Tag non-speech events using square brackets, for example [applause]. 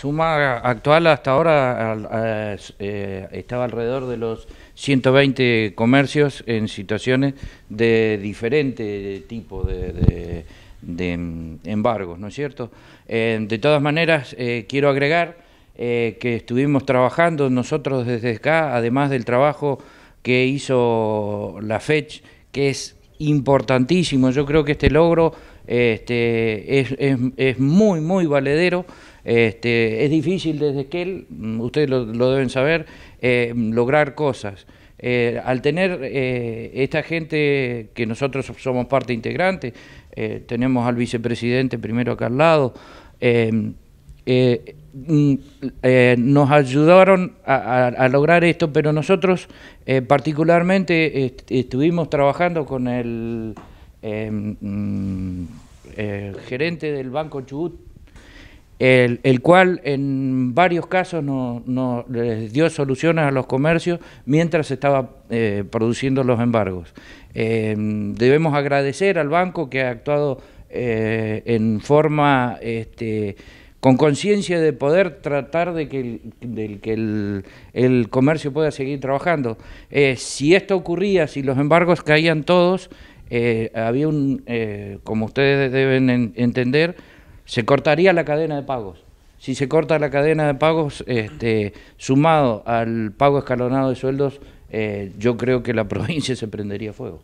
suma actual hasta ahora eh, eh, estaba alrededor de los 120 comercios en situaciones de diferente tipo de, embargos, ¿no es cierto? Eh, de todas maneras, quiero agregar que estuvimos trabajando nosotros desde acá, además del trabajo que hizo la FECH, que es importantísimo. Yo creo que este logro este, es, es, es muy, muy valedero. Este, es difícil desde que él, mm, ustedes lo, deben saber, eh, lograr cosas. Eh, al tener eh, esta gente que nosotros somos parte integrante, tenemos al vicepresidente primero acá al lado, em, mm, nos ayudaron a, lograr esto, pero nosotros particularmente estuvimos trabajando con el... Em, mm, eh, gerente del Banco Chubut, el, cual en varios casos no, les dio soluciones a los comercios mientras se estaba eh, produciendo los embargos. Eh, debemos agradecer al banco que ha actuado en forma... Este, con conciencia de poder tratar de que, el, que el, comercio pueda seguir trabajando. si esto ocurría, si los embargos caían todos, eh, había un, eh, como ustedes deben entender, se cortaría la cadena de pagos. Si se corta la cadena de pagos, este, sumado al pago escalonado de sueldos, eh, yo creo que la [laughs] provincia se prendería fuego.